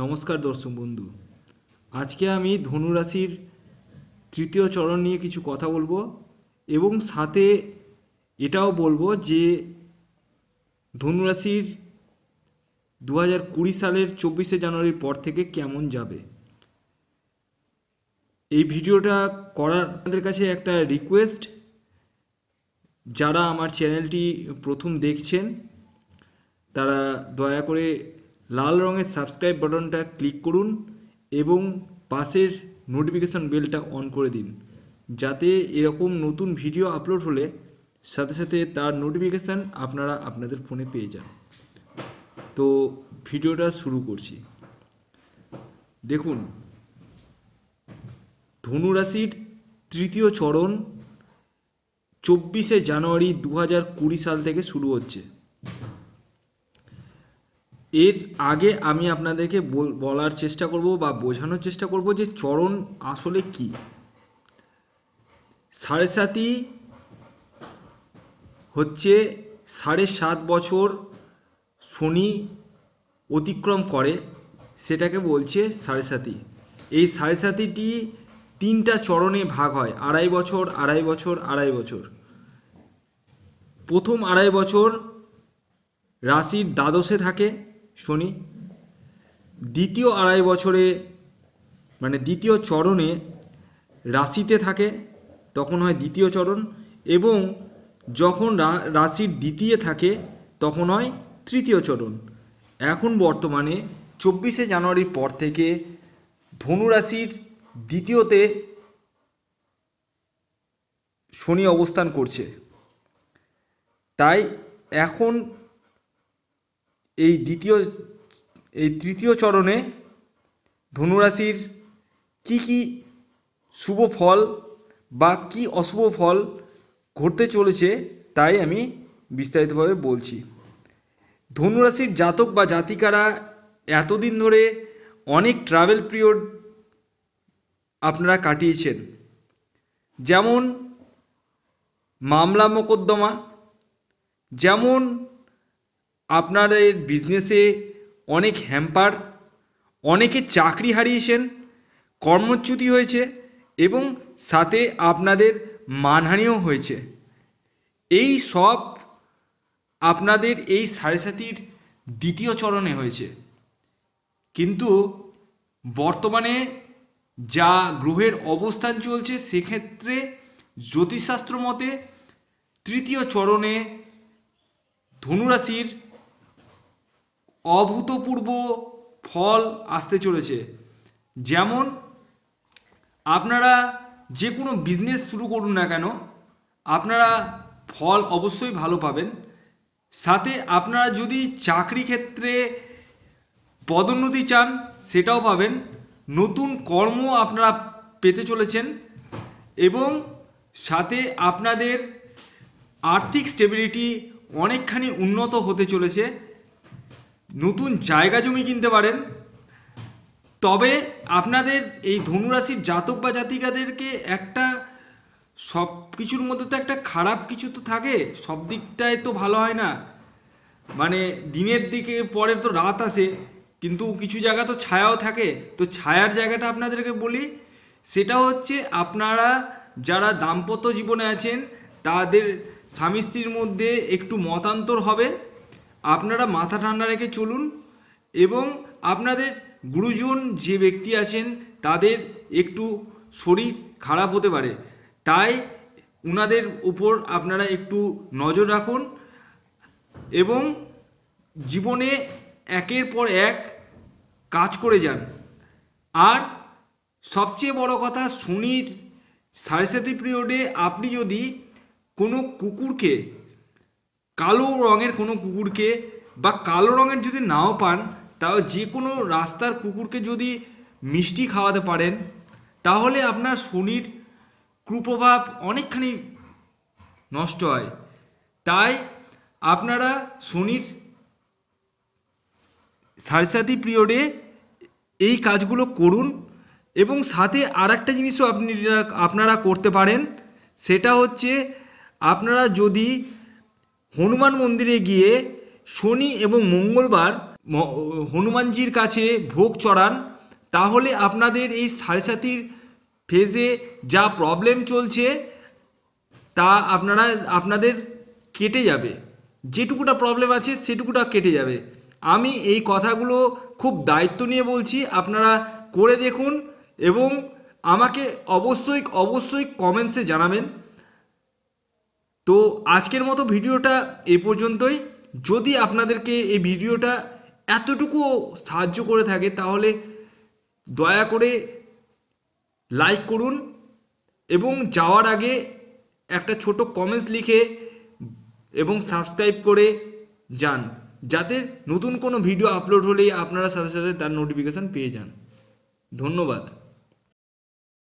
নমস্কার দর্শক বন্ধু আজকে আমি ধনুরাশির তৃতীয় চরণ নিয়ে কিছু কথা বলবো এবং সাথে এটাও বলবো যে ধনুরাশির দু হাজার কুড়ি সালের চব্বিশে জানুয়ারির পর থেকে কেমন যাবে এই ভিডিওটা করার আপনাদের কাছে একটা রিকোয়েস্ট যারা আমার চ্যানেলটি প্রথম দেখছেন তারা দয়া করে লাল রঙের সাবস্ক্রাইব বাটনটা ক্লিক করুন এবং পাশের নোটিফিকেশান বেলটা অন করে দিন যাতে এরকম নতুন ভিডিও আপলোড হলে সাথে সাথে তার নোটিফিকেশান আপনারা আপনাদের ফোনে পেয়ে যান তো ভিডিওটা শুরু করছি দেখুন ধনুরাশির তৃতীয় চরণ চব্বিশে জানুয়ারি দু হাজার কুড়ি সাল থেকে শুরু হচ্ছে এর আগে আমি আপনাদেরকে বলার চেষ্টা করব বা বোঝানোর চেষ্টা করব যে চরণ আসলে কি সাড়ে সাতই হচ্ছে সাড়ে সাত বছর শনি অতিক্রম করে সেটাকে বলছে সাড়ে সাতি এই সাড়ে সাতিটি তিনটা চরণে ভাগ হয় আড়াই বছর আড়াই বছর আড়াই বছর প্রথম আড়াই বছর রাশির দ্বাদশে থাকে শনি দ্বিতীয় আড়াই বছরে মানে দ্বিতীয় চরণে রাশিতে থাকে তখন হয় দ্বিতীয় চরণ এবং যখন রাশির দ্বিতীয় থাকে তখন হয় তৃতীয় চরণ এখন বর্তমানে চব্বিশে জানুয়ারির পর থেকে ধনুরাশির দ্বিতীয়তে শনি অবস্থান করছে তাই এখন এই দ্বিতীয় এই তৃতীয় চরণে ধনুরাশির কি কি শুভ ফল বা কি অশুভ ফল ঘটতে চলেছে তাই আমি বিস্তারিতভাবে বলছি ধনুরাশির জাতক বা জাতিকারা এতদিন ধরে অনেক ট্রাভেল পিরিয়ড আপনারা কাটিয়েছেন যেমন মামলা মোকদ্দমা যেমন আপনাদের বিজনেসে অনেক হ্যাম্পার অনেকে চাকরি হারিয়েছেন কর্মচ্যুতি হয়েছে এবং সাথে আপনাদের মানহানিও হয়েছে এই সব আপনাদের এই সাড়ে সাতির দ্বিতীয় চরণে হয়েছে কিন্তু বর্তমানে যা গ্রহের অবস্থান চলছে সেক্ষেত্রে জ্যোতিষশাস্ত্র মতে তৃতীয় চরণে ধনুরাশির অভূতপূর্ব ফল আসতে চলেছে যেমন আপনারা যে কোনো বিজনেস শুরু করুন না কেন আপনারা ফল অবশ্যই ভালো পাবেন সাথে আপনারা যদি চাকরি ক্ষেত্রে পদোন্নতি চান সেটাও পাবেন নতুন কর্ম আপনারা পেতে চলেছেন এবং সাথে আপনাদের আর্থিক স্টেবিলিটি অনেকখানি উন্নত হতে চলেছে নতুন জায়গা জমি কিনতে পারেন তবে আপনাদের এই ধনুরাশির জাতক বা জাতিকাদেরকে একটা সব কিছুর মধ্যে তো একটা খারাপ কিছু তো থাকে সব দিকটায় তো ভালো হয় না মানে দিনের দিকে পরে তো রাত আসে কিন্তু কিছু জায়গা তো ছায়াও থাকে তো ছায়ার জায়গাটা আপনাদেরকে বলি সেটা হচ্ছে আপনারা যারা দাম্পত্য জীবনে আছেন তাদের স্বামী স্ত্রীর মধ্যে একটু মতান্তর হবে আপনারা মাথা ঠান্ডা রেখে চলুন এবং আপনাদের গুরুজন যে ব্যক্তি আছেন তাদের একটু শরীর খারাপ হতে পারে তাই উনাদের উপর আপনারা একটু নজর রাখুন এবং জীবনে একের পর এক কাজ করে যান আর সবচেয়ে বড় কথা শনির সাড়ে সাতি পিরিয়ডে আপনি যদি কোনো কুকুরকে কালো রঙের কোনো কুকুরকে বা কালো রঙের যদি নাও পান তাও যে কোনো রাস্তার কুকুরকে যদি মিষ্টি খাওয়াতে পারেন তাহলে আপনার শনির কুপ্রভাব অনেকখানি নষ্ট হয় তাই আপনারা শনির সাড়ে সাতি পিরিয়ডে এই কাজগুলো করুন এবং সাথে আর একটা জিনিসও আপনি আপনারা করতে পারেন সেটা হচ্ছে আপনারা যদি হনুমান মন্দিরে গিয়ে শনি এবং মঙ্গলবার হনুমানজির কাছে ভোগ চড়ান তাহলে আপনাদের এই সাড়ে সাতির ফেজে যা প্রবলেম চলছে তা আপনারা আপনাদের কেটে যাবে যেটুকুটা প্রবলেম আছে সেটুকুটা কেটে যাবে আমি এই কথাগুলো খুব দায়িত্ব নিয়ে বলছি আপনারা করে দেখুন এবং আমাকে অবশ্যই অবশ্যই কমেন্টসে জানাবেন তো আজকের মতো ভিডিওটা এ পর্যন্তই যদি আপনাদেরকে এই ভিডিওটা এতটুকু সাহায্য করে থাকে তাহলে দয়া করে লাইক করুন এবং যাওয়ার আগে একটা ছোট কমেন্টস লিখে এবং সাবস্ক্রাইব করে যান যাতে নতুন কোনো ভিডিও আপলোড হলেই আপনারা সাথে সাথে তার নোটিফিকেশান পেয়ে যান ধন্যবাদ